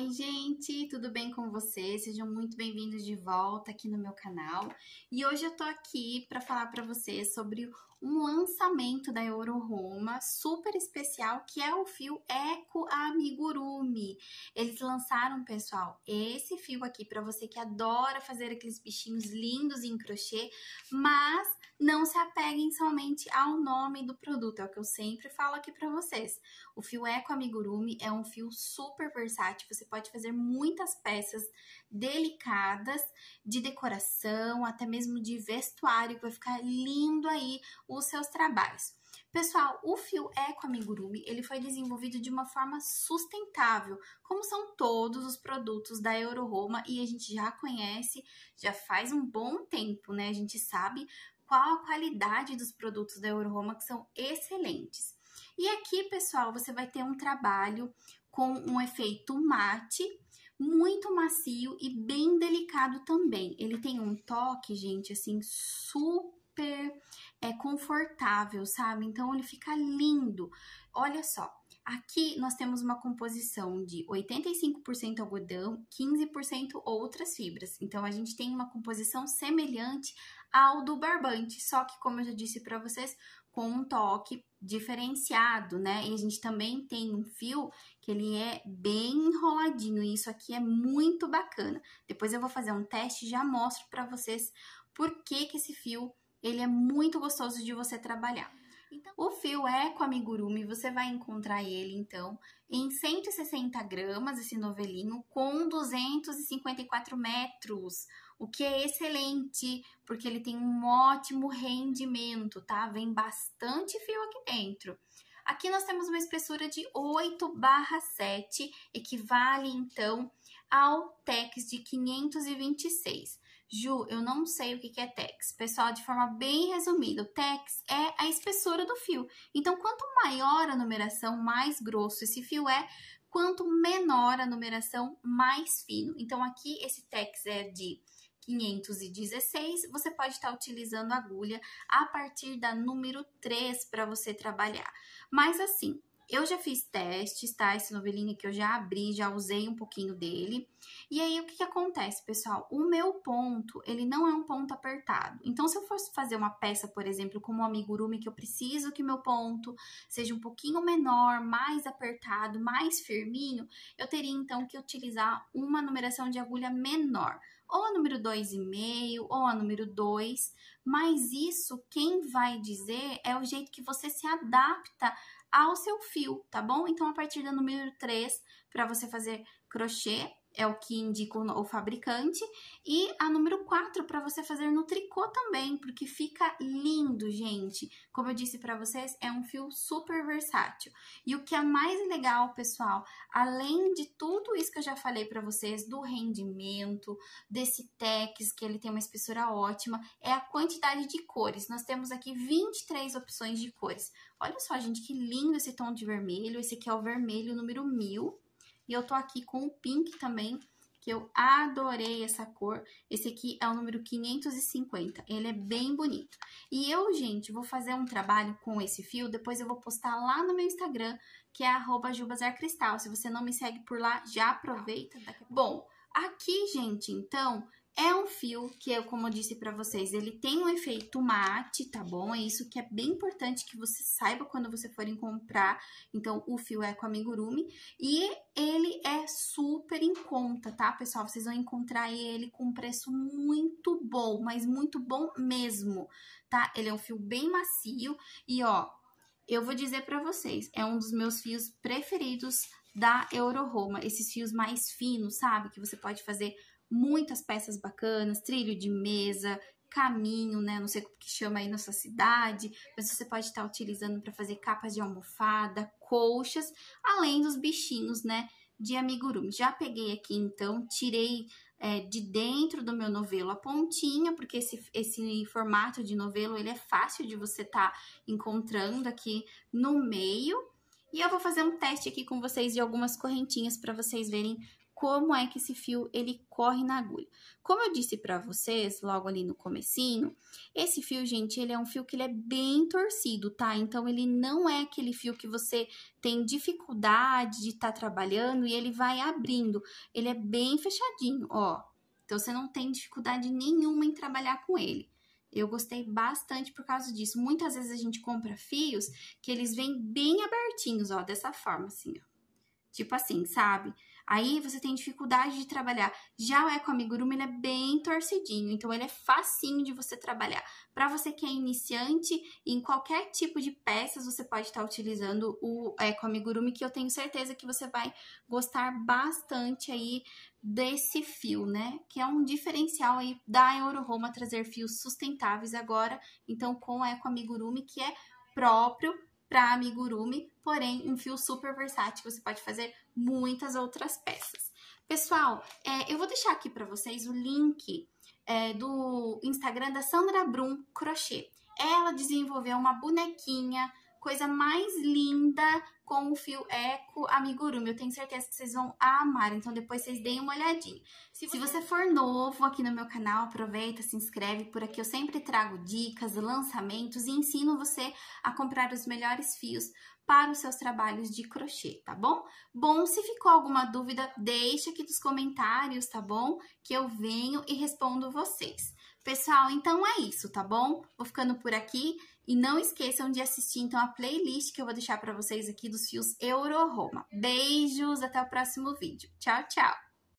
Oi, gente, tudo bem com vocês? Sejam muito bem-vindos de volta aqui no meu canal. E hoje eu tô aqui para falar para vocês sobre um lançamento da Euro Roma, super especial, que é o fio Eco Amigurumi. Eles lançaram, pessoal, esse fio aqui para você que adora fazer aqueles bichinhos lindos em crochê, mas não se apeguem somente ao nome do produto, é o que eu sempre falo aqui para vocês. O fio Eco Amigurumi é um fio super versátil, você pode fazer muitas peças delicadas de decoração, até mesmo de vestuário, que vai ficar lindo aí os seus trabalhos. Pessoal, o fio Eco Amigurumi, ele foi desenvolvido de uma forma sustentável, como são todos os produtos da Euro Roma e a gente já conhece, já faz um bom tempo, né? A gente sabe, qual a qualidade dos produtos da Euroroma, que são excelentes. E aqui, pessoal, você vai ter um trabalho com um efeito mate, muito macio e bem delicado também. Ele tem um toque, gente, assim, super é confortável, sabe? Então ele fica lindo. Olha só, Aqui nós temos uma composição de 85% algodão, 15% outras fibras. Então a gente tem uma composição semelhante ao do barbante, só que como eu já disse para vocês, com um toque diferenciado, né? E a gente também tem um fio que ele é bem enroladinho, e isso aqui é muito bacana. Depois eu vou fazer um teste e já mostro para vocês por que que esse fio ele é muito gostoso de você trabalhar. Então, o fio Eco é Amigurumi, você vai encontrar ele, então, em 160 gramas, esse novelinho, com 254 metros, o que é excelente, porque ele tem um ótimo rendimento, tá? Vem bastante fio aqui dentro. Aqui nós temos uma espessura de 8 barra 7, equivale, então, ao TEX de 526. Ju, eu não sei o que é tex. Pessoal, de forma bem resumida, o tex é a espessura do fio. Então, quanto maior a numeração, mais grosso esse fio é. Quanto menor a numeração, mais fino. Então, aqui esse tex é de 516. Você pode estar utilizando agulha a partir da número 3 para você trabalhar. Mas assim, eu já fiz testes, tá? Esse novelinho que eu já abri, já usei um pouquinho dele. E aí, o que, que acontece, pessoal? O meu ponto, ele não é um ponto apertado. Então, se eu fosse fazer uma peça, por exemplo, como o amigurumi, que eu preciso que meu ponto seja um pouquinho menor, mais apertado, mais firminho, eu teria, então, que utilizar uma numeração de agulha menor ou a número 2,5, ou a número 2, mas isso quem vai dizer é o jeito que você se adapta ao seu fio, tá bom? Então, a partir do número 3, para você fazer crochê, é o que indica o fabricante. E a número 4 para você fazer no tricô também, porque fica lindo, gente. Como eu disse para vocês, é um fio super versátil. E o que é mais legal, pessoal, além de tudo isso que eu já falei para vocês, do rendimento, desse tex, que ele tem uma espessura ótima, é a quantidade de cores. Nós temos aqui 23 opções de cores. Olha só, gente, que lindo esse tom de vermelho. Esse aqui é o vermelho número 1000. E eu tô aqui com o pink também, que eu adorei essa cor. Esse aqui é o número 550, ele é bem bonito. E eu, gente, vou fazer um trabalho com esse fio, depois eu vou postar lá no meu Instagram, que é arroba jubazarcristal. Se você não me segue por lá, já aproveita. Tá, Bom, aqui, gente, então, é um fio que, eu, como eu disse para vocês, ele tem um efeito mate, tá bom? É isso que é bem importante que você saiba quando você for comprar. Então, o fio é com amigurumi e ele é super em conta, tá, pessoal? Vocês vão encontrar ele com um preço muito bom, mas muito bom mesmo, tá? Ele é um fio bem macio e, ó, eu vou dizer para vocês, é um dos meus fios preferidos da Euroroma, esses fios mais finos, sabe? Que você pode fazer muitas peças bacanas, trilho de mesa, caminho, né? Não sei como que chama aí na sua cidade, mas você pode estar utilizando para fazer capas de almofada, colchas, além dos bichinhos, né? De amigurumi. Já peguei aqui então, tirei é, de dentro do meu novelo a pontinha, porque esse, esse formato de novelo ele é fácil de você estar tá encontrando aqui no meio. E eu vou fazer um teste aqui com vocês de algumas correntinhas para vocês verem como é que esse fio ele corre na agulha. Como eu disse para vocês logo ali no comecinho, esse fio, gente, ele é um fio que ele é bem torcido, tá? Então ele não é aquele fio que você tem dificuldade de estar tá trabalhando e ele vai abrindo. Ele é bem fechadinho, ó. Então você não tem dificuldade nenhuma em trabalhar com ele. Eu gostei bastante por causa disso. Muitas vezes a gente compra fios que eles vêm bem abertinhos, ó, dessa forma, assim, ó. Tipo assim, sabe? Aí você tem dificuldade de trabalhar. Já o Eco Amigurumi ele é bem torcidinho, então ele é facinho de você trabalhar. Para você que é iniciante em qualquer tipo de peças, você pode estar tá utilizando o Eco Amigurumi que eu tenho certeza que você vai gostar bastante aí desse fio, né? Que é um diferencial aí da Euroroma trazer fios sustentáveis agora, então com o Eco Amigurumi que é próprio para amigurumi, porém um fio super versátil, você pode fazer muitas outras peças. Pessoal, é, eu vou deixar aqui para vocês o link é, do Instagram da Sandra Brum Crochê. Ela desenvolveu uma bonequinha, coisa mais linda, com o fio Eco Amigurumi. Eu tenho certeza que vocês vão amar, então depois vocês deem uma olhadinha. Se você... se você for novo aqui no meu canal, aproveita, se inscreve, por aqui eu sempre trago dicas, lançamentos e ensino você a comprar os melhores fios para os seus trabalhos de crochê, tá bom? Bom, se ficou alguma dúvida, deixa aqui nos comentários, tá bom? Que eu venho e respondo vocês. Pessoal, então é isso, tá bom? Vou ficando por aqui e não esqueçam de assistir então a playlist que eu vou deixar para vocês aqui dos fios Euro-Roma. Beijos, até o próximo vídeo. Tchau, tchau!